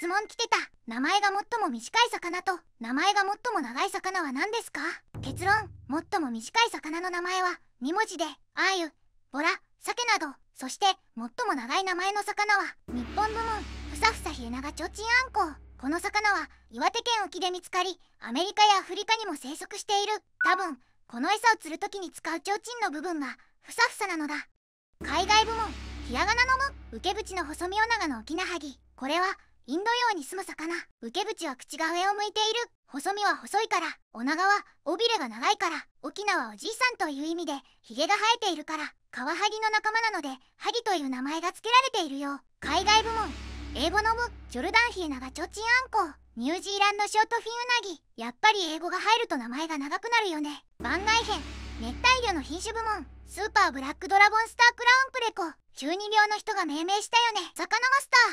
質問来てた名前が最も短い魚と名前が最も長い魚は何ですか結論最も短い魚の名前は2文字でアユボラ鮭などそして最も長い名前の魚は日本部門ふさふさヒエナガチョチンアンコウこの魚は岩手県沖で見つかりアメリカやアフリカにも生息している多分この餌を釣る時に使う提灯の部分がふさふさなのだ海外部門ヒらガナの「む」受け口の細身お長の沖なはぎこれはインド洋に住む魚受け口は口が上を向いている細身は細いから女川尾びれが長いから沖縄おじいさんという意味でヒゲが生えているからカワハギの仲間なのでハギという名前が付けられているよ海外部門英語の部ジョルダンヒエナガチョチンアンコニュージーランドショートフィンウナギやっぱり英語が入ると名前が長くなるよね番外編熱帯魚の品種部門スーパーブラックドラゴンスタークラウンプレコ中二病の人が命名したよね魚マスター